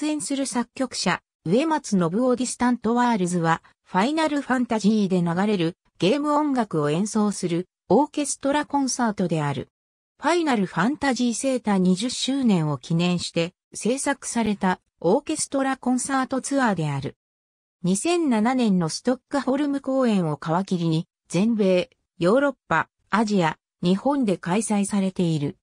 出演する作曲者、植松信夫ディスタントワールズは、ファイナルファンタジーで流れるゲーム音楽を演奏するオーケストラコンサートである。ファイナルファンタジーセーター20周年を記念して制作されたオーケストラコンサートツアーである。2007年のストックホルム公演を皮切りに全米、ヨーロッパ、アジア、日本で開催されている。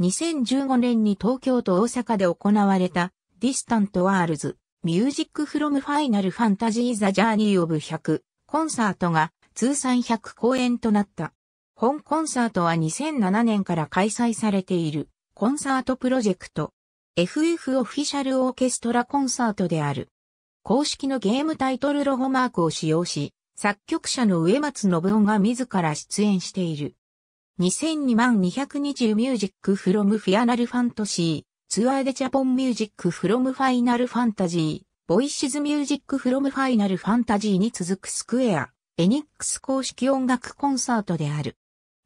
2015年に東京と大阪で行われたディスタントワールズ、ミュージックフロムファイナルファンタジーザ・ジャーニー・オブ・ o 100コンサートが通算100公演となった。本コンサートは2007年から開催されているコンサートプロジェクト FF オフィシャルオーケストラコンサートである。公式のゲームタイトルロゴマークを使用し、作曲者の植松信夫が自ら出演している。2220ミュージックフロムフィアナルファントシー。ツアーでジャポンミュージックフロムファイナルファンタジー、ボイシズミュージックフロムファイナルファンタジーに続くスクエア、エニックス公式音楽コンサートである。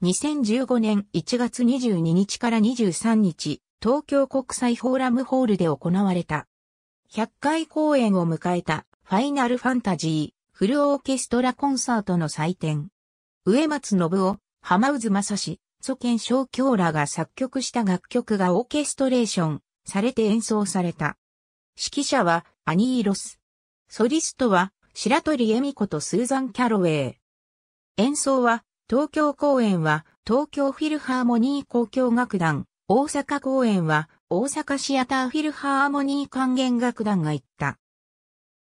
2015年1月22日から23日、東京国際フォーラムホールで行われた。100回公演を迎えたファイナルファンタジーフルオーケストラコンサートの祭典。植松信夫、浜渦正史、祖剣章卿らが作曲した楽曲がオーケストレーションされて演奏された。指揮者はアニー・ロス。ソリストは白鳥恵美子とスーザン・キャロウェイ。演奏は東京公演は東京フィルハーモニー交響楽団、大阪公演は大阪シアターフィルハーモニー管弦楽団が行った。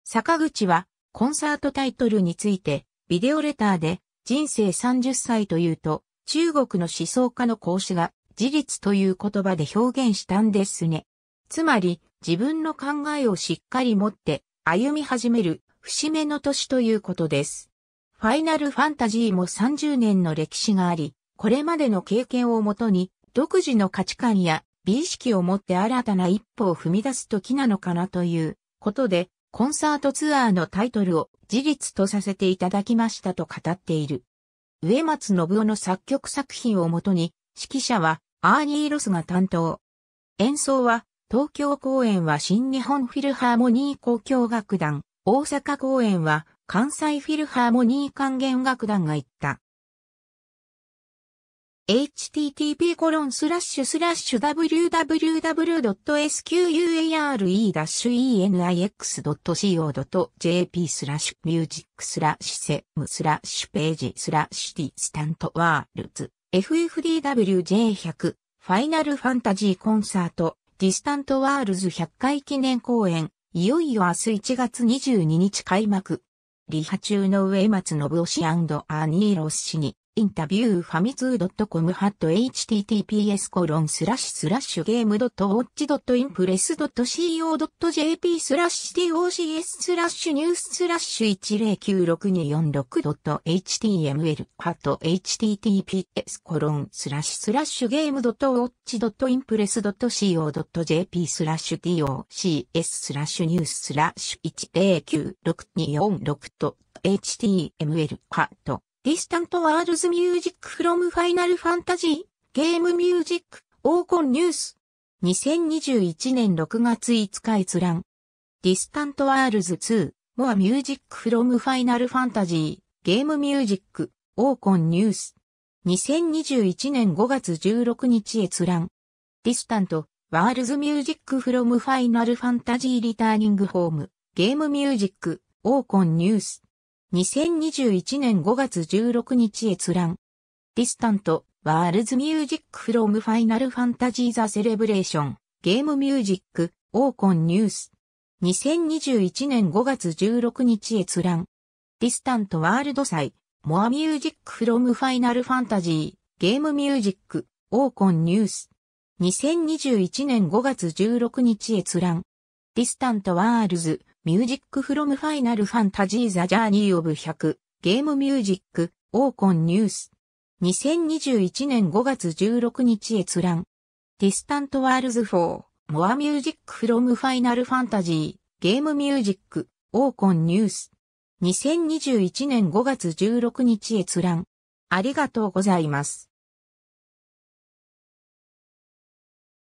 坂口はコンサートタイトルについてビデオレターで人生30歳というと中国の思想家の孔子が自立という言葉で表現したんですね。つまり、自分の考えをしっかり持って歩み始める節目の年ということです。ファイナルファンタジーも30年の歴史があり、これまでの経験をもとに独自の価値観や美意識を持って新たな一歩を踏み出す時なのかなということで、コンサートツアーのタイトルを自立とさせていただきましたと語っている。植松信夫の作曲作品をもとに、指揮者はアーニー・ロスが担当。演奏は、東京公演は新日本フィルハーモニー交響楽団、大阪公演は関西フィルハーモニー管弦楽団が行った。http www.square-enix.co.jp スラッシュミュージックスラッシュセムスラッシュページスラッシュティスタントワールズ FFDWJ100 ファイナルファンタジーコンサートディスタントワールズ100回記念公演いよいよ明日1月22日開幕リハ中の上松信夫氏アーニーロス氏にインタビューファミツー .com ハット https コロンスラッシュスラッシュゲームドットウォッチドットインプレスドット CO.jp スラッシュ TOCS スラッシュニューススラッシュ1096246ドット html ハット https コロンスラッシュスラッシュゲームドットウォッチドットインプレスドット CO.jp スラッシュ TOCS スラッシュニューススラッシュ1096246ド html ハットディスタントワールズミュージックフロムファイナルファンタジーゲームミュージックオーコンニュース2021年6月5日閲覧ディスタントワールズ2モアミュージックフロムファイナルファンタジーゲームミュージックオーコンニュース2021年5月16日閲覧ディスタントワールズミュージックフロムファイナルファンタジーリターニングホームゲームミュージックオーコンニュース2021年5月16日閲覧。ディスタント、ワールズミュージックフロムファイナルファンタジーザセレブレーション、ゲームミュージック、オーコンニュース。2021年5月16日閲覧。ディスタントワールド祭、モアミュージックフロムファイナルファンタジー、ゲームミュージック、オーコンニュース。2021年5月16日閲覧。ディスタントワールズ、ミュージックフロムファイナルファンタジーザジャーニーオブ100ゲームミュージックオーコンニュース2021年5月16日閲覧ディスタントワールズ4モアミュージックフロムファイナルファンタジーゲームミュージックオーコンニュース2021年5月16日閲覧ありがとうございます。